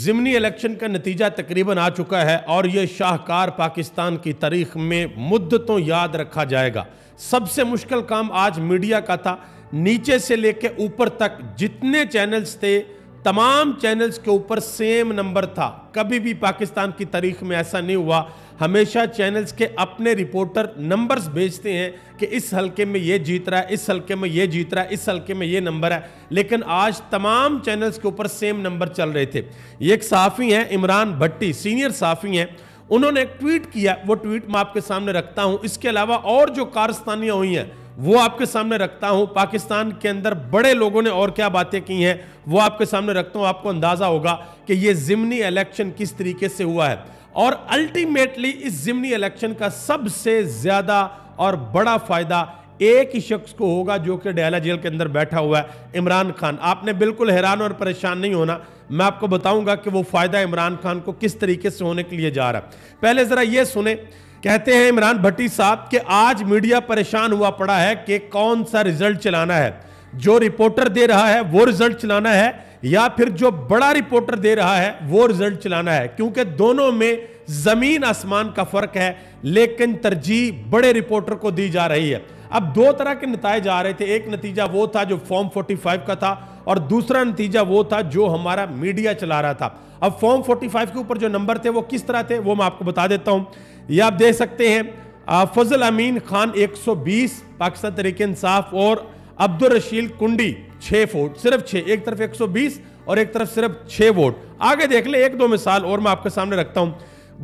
जिमनी election का नतीजा तकरीबन आ चुका है और यह शाहकार पाकिस्तान की तारीख में मुद्दतों याद रखा जाएगा सबसे मुश्किल काम आज मीडिया का था नीचे से लेके ऊपर तक जितने चैनल्स थे तमाम चैनल्स के ऊपर सेम नंबर था कभी भी पाकिस्तान की तारीख में ऐसा नहीं हुआ हमेशा चैनल्स के अपने रिपोर्टर नंबर्स भेजते हैं कि इस हलके में ये जीत रहा है इस हलके में ये जीत रहा है इस हलके में ये नंबर है लेकिन आज तमाम चैनल्स के ऊपर सेम नंबर चल रहे थे ये एक साफ़ी हैं इमरान भट्टी सीनियर साफ़ी हैं उन्होंने एक ट्वीट किया वो ट्वीट मैं आपके सामने रखता हूँ इसके अलावा और जो कारस्तानियाँ हुई हैं वो आपके सामने रखता हूं पाकिस्तान के अंदर बड़े लोगों ने और क्या बातें की हैं वो आपके सामने रखता हूं आपको अंदाजा होगा कि ये जिमनी इलेक्शन किस तरीके से हुआ है और अल्टीमेटली इस जिमनी इलेक्शन का सबसे ज्यादा और बड़ा फायदा एक ही शख्स को होगा जो कि डेहला जेल के अंदर बैठा हुआ है इमरान खान आपने बिल्कुल हैरान और परेशान नहीं होना मैं आपको बताऊंगा कि वो फायदा इमरान खान को किस तरीके से होने के लिए जा रहा है पहले जरा ये सुने कहते हैं इमरान भट्टी साहब कि आज मीडिया परेशान हुआ पड़ा है कि कौन सा रिजल्ट चलाना है जो रिपोर्टर दे रहा है वो रिजल्ट चलाना है या फिर जो बड़ा रिपोर्टर दे रहा है वो रिजल्ट चलाना है क्योंकि दोनों में जमीन आसमान का फर्क है लेकिन तरजीह बड़े रिपोर्टर को दी जा रही है अब दो तरह के नतज आ रहे थे एक नतीजा वो था जो फॉर्म 45 का था और दूसरा नतीजा वो था जो हमारा मीडिया चला रहा था अब फॉर्म 45 के ऊपर जो नंबर थे वो किस तरह थे वो मैं आपको बता देता हूं ये आप देख सकते हैं फजल अमीन खान 120 पाकिस्तान तरीके इंसाफ और अब्दुल रशील कुंडी छह वोट सिर्फ छह एक तरफ 120 और एक तरफ सिर्फ छह वोट आगे देख ले एक दो मिसाल और मैं आपके सामने रखता हूं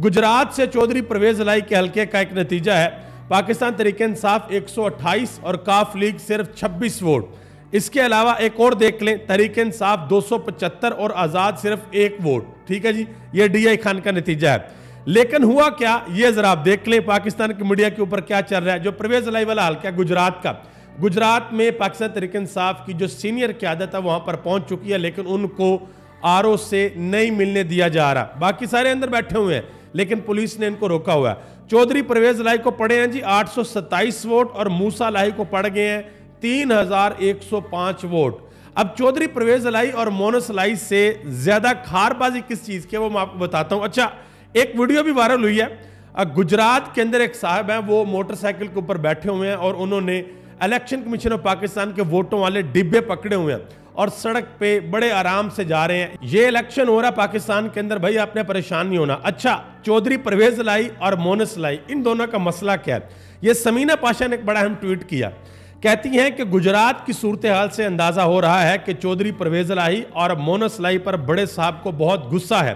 गुजरात से चौधरी परवेज लाई के हल्के का एक नतीजा है पाकिस्तान तरीके इंसाफ 128 और काफ लीग सिर्फ 26 वोट इसके अलावा एक और देख लें तरीके इंसाफ 275 और आज़ाद सिर्फ एक वोट ठीक है जी ये डीआई खान का नतीजा है लेकिन हुआ क्या ये जरा आप देख लें पाकिस्तान के मीडिया के ऊपर क्या चल रहा है जो परवेज लाई वाला हल्का गुजरात का गुजरात में पाकिस्तान तहरीक इंसाफ की जो सीनियर क्यादत है वहाँ पर पहुँच चुकी है लेकिन उनको आर से नहीं मिलने दिया जा रहा बाकी सारे अंदर बैठे हुए हैं लेकिन पुलिस ने इनको रोका हुआ है चौधरी परवेज लाही को पड़े हैं जी आठ वोट और मूसा लाही को पड़ गए हैं तीन वोट अब चौधरी परवेज लाई और मोनस लाई से ज्यादा खारबाजी किस चीज की है वो मैं आपको बताता हूं अच्छा एक वीडियो भी वायरल हुई है गुजरात के अंदर एक साहब हैं वो मोटरसाइकिल के ऊपर बैठे हुए हैं और उन्होंने इलेक्शन कमीशन ऑफ पाकिस्तान के वोटों वाले डिब्बे पकड़े हुए हैं और सड़क पे बड़े आराम से जा रहे हैं ये इलेक्शन हो रहा पाकिस्तान के अंदर भाई आपने परेशान नहीं होना अच्छा चौधरी परवेज लाई और मोनस लाई इन दोनों का मसला क्या है ये समीना पाशा ने एक बड़ा अहम ट्वीट किया कहती हैं कि गुजरात की सूरत हाल से अंदाजा हो रहा है कि चौधरी परवेज लाही और मोनस लाई पर बड़े साहब को बहुत गुस्सा है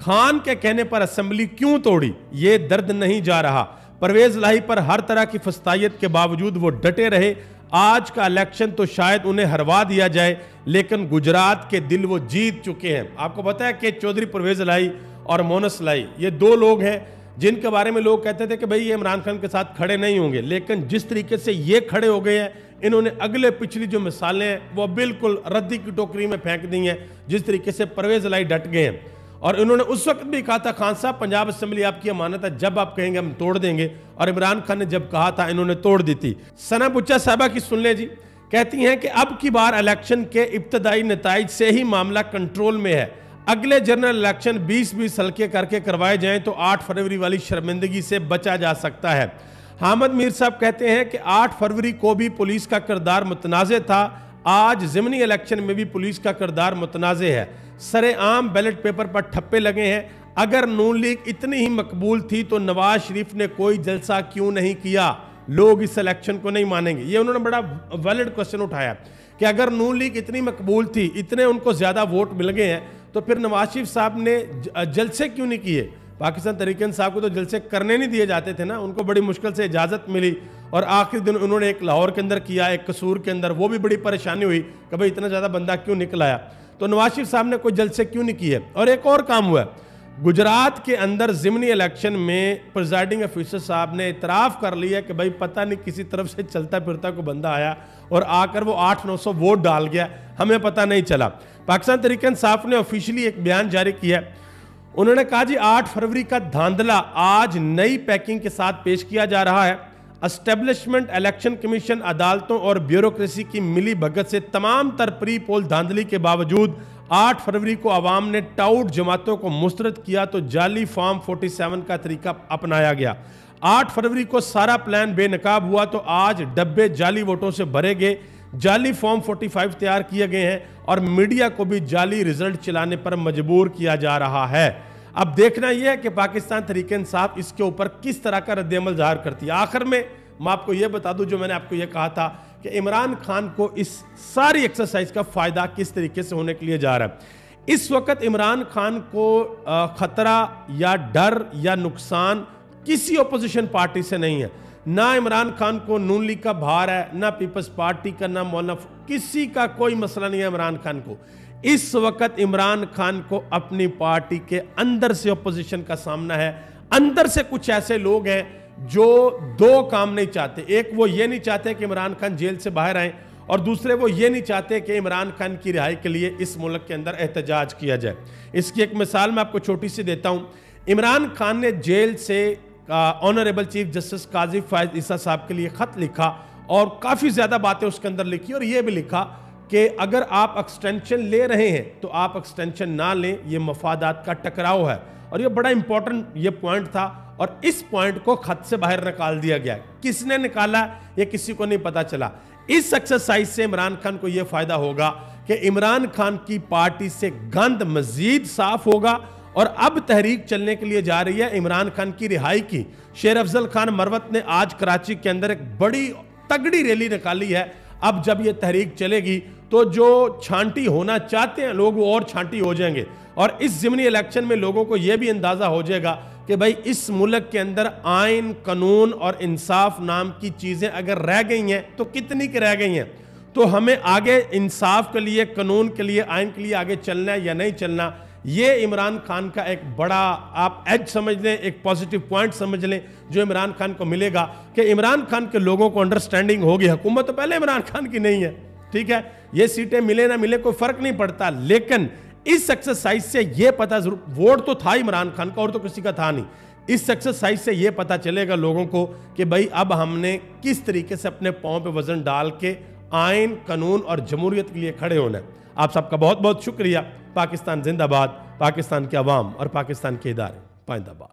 खान के कहने पर असेंबली क्यों तोड़ी ये दर्द नहीं जा रहा परवेज लाही पर हर तरह की फस्तायत के बावजूद वो डटे रहे आज का इलेक्शन तो शायद उन्हें हरवा दिया जाए लेकिन गुजरात के दिल वो जीत चुके हैं आपको पता है कि चौधरी परवेज लाई और मोनस लाई ये दो लोग हैं जिनके बारे में लोग कहते थे कि भाई ये इमरान खान के साथ खड़े नहीं होंगे लेकिन जिस तरीके से ये खड़े हो गए हैं इन्होंने अगले पिछली जो मिसालें हैं वो बिल्कुल रद्दी की टोकरी में फेंक दी हैं जिस तरीके से परवेज लाई डट गए हैं और उन्होंने उस वक्त भी कहा था खान साहब पंजाब असेंबली आपकी अमानत है जब आप कहेंगे हम तोड़ देंगे और इमरान खान ने जब कहा था इन्होंने तोड़ दी थी सना बुच्चा साहबा की सुन लें जी कहती हैं कि अब की बार इलेक्शन के इब्तदाई नतज से ही मामला कंट्रोल में है अगले जनरल इलेक्शन 20 बीस हल्के करके करवाए जाएं तो 8 फरवरी वाली शर्मिंदगी से बचा जा सकता है हामद मीर साहब कहते हैं कि 8 फरवरी को भी पुलिस का किरदार मुतनाज़ था आज ज़मनी इलेक्शन में भी पुलिस का किरदार मुतनाज़ है सरेआम बैलेट पेपर पर ठप्पे लगे हैं अगर नून लीग इतनी ही मकबूल थी तो नवाज शरीफ ने कोई जलसा क्यों नहीं किया लोग इस इलेक्शन को नहीं मानेंगे ये उन्होंने बड़ा वैलिड क्वेश्चन उठाया कि अगर नून लीग इतनी मकबूल थी इतने उनको ज़्यादा वोट मिल गए हैं तो फिर नवाज शरीफ साहब ने जलसे क्यों नहीं किए पाकिस्तान तरीके साहब को तो जलसे करने नहीं दिए जाते थे ना उनको बड़ी मुश्किल से इजाज़त मिली और आखिरी दिन उन्होंने एक लाहौर के अंदर किया एक कसूर के अंदर वो भी बड़ी परेशानी हुई कि भाई इतना ज़्यादा बंदा क्यों निकल आया तो नवाज शरीफ साहब ने कोई जलसे क्यों नहीं किए और एक और काम हुआ गुजरात के अंदर जिमनी इलेक्शन में प्रिजाइडिंग ऑफिसर साहब ने इतराफ़ कर लिया कि भाई पता नहीं किसी तरफ से चलता फिरता कोई बंदा आया और आकर वो आठ नौ सौ वोट डाल गया हमें पता नहीं चला पाकिस्तान तरीके साफ ने ऑफिशियली एक बयान जारी किया उन्होंने कहा जी आठ फरवरी का धांधला आज नई पैकिंग के साथ पेश किया जा रहा है अस्टेब्लिशमेंट इलेक्शन कमीशन अदालतों और ब्यूरोक्रेसी की मिली भगत से तमाम तर प्री पोल धांधली के बावजूद 8 फरवरी को आवाम ने टाउट जमातों को मुस्तरद किया तो जाली फॉर्म 47 का तरीका अपनाया गया 8 फरवरी को सारा प्लान बेनकाब हुआ तो आज डब्बे जाली वोटों से भरे गए जाली फॉर्म 45 तैयार किए गए हैं और मीडिया को भी जाली रिजल्ट चलाने पर मजबूर किया जा रहा है अब देखना यह है कि पाकिस्तान तरीके इंसाफ इसके ऊपर किस तरह का रद्दमल जाहिर करती है आखिर में मैं आपको यह बता दूं जो मैंने आपको यह कहा था कि इमरान खान को इस सारी एक्सरसाइज का फ़ायदा किस तरीके से होने के लिए जा रहा है इस वक्त इमरान खान को ख़तरा या डर या नुकसान किसी अपोजिशन पार्टी से नहीं है ना इमरान खान को नून लीग का भार है ना पीपल्स पार्टी का ना मौलफ किसी का कोई मसला नहीं है इमरान खान को इस वक्त इमरान खान को अपनी पार्टी के अंदर से अपोजिशन का सामना है अंदर से कुछ ऐसे लोग हैं जो दो काम नहीं चाहते एक वो ये नहीं चाहते कि इमरान खान जेल से बाहर आए और दूसरे वो ये नहीं चाहते कि इमरान खान की रिहाई के लिए इस मुल्क के अंदर एहतजाज किया जाए इसकी एक मिसाल मैं आपको छोटी सी देता हूँ इमरान खान ने जेल से honourable chief justice Qazi Faez Isa साहब के लिए खत लिखा और काफ़ी ज़्यादा बातें उसके अंदर लिखी और ये भी लिखा कि अगर आप एक्सटेंशन ले रहे हैं तो आप एक्सटेंशन ना लें ये मफादात का टकराव है और ये बड़ा इंपॉर्टेंट ये पॉइंट था और इस पॉइंट को खत से बाहर निकाल दिया गया किसने निकाला ये किसी को नहीं पता चला इस एक्सरसाइज से इमरान खान को यह फायदा होगा कि इमरान खान की पार्टी से गंद मजीद साफ होगा और अब तहरीक चलने के लिए जा रही है इमरान खान की रिहाई की शेर अफजल खान मरवत ने आज कराची के अंदर एक बड़ी तगड़ी रैली निकाली है अब जब यह तहरीक चलेगी तो जो छांटी होना चाहते हैं लोग वो और छांटी हो जाएंगे और इस जिमनी इलेक्शन में लोगों को यह भी अंदाज़ा हो जाएगा कि भाई इस मुल्क के अंदर आयन कानून और इंसाफ नाम की चीज़ें अगर रह गई हैं तो कितनी की रह गई हैं तो हमें आगे इंसाफ के लिए कानून के लिए आयन के लिए आगे चलना है या नहीं चलना ये इमरान खान का एक बड़ा आप एज समझ लें एक पॉजिटिव पॉइंट समझ लें जो इमरान खान को मिलेगा कि इमरान खान के लोगों को अंडरस्टैंडिंग होगी हुकूमत तो पहले इमरान खान की नहीं है ठीक है ये सीटें मिले ना मिले कोई फर्क नहीं पड़ता लेकिन इस एक्सरसाइज से यह पता जरूर वोट तो था इमरान खान का और तो किसी का था नहीं इस एक्सरसाइज से यह पता चलेगा लोगों को कि भाई अब हमने किस तरीके से अपने पाँव पे वजन डाल के आयन कानून और जमहूरियत के लिए खड़े होना आप सबका बहुत बहुत शुक्रिया पाकिस्तान जिंदाबाद पाकिस्तान के अवाम और पाकिस्तान के इदारे पाइंदाबाद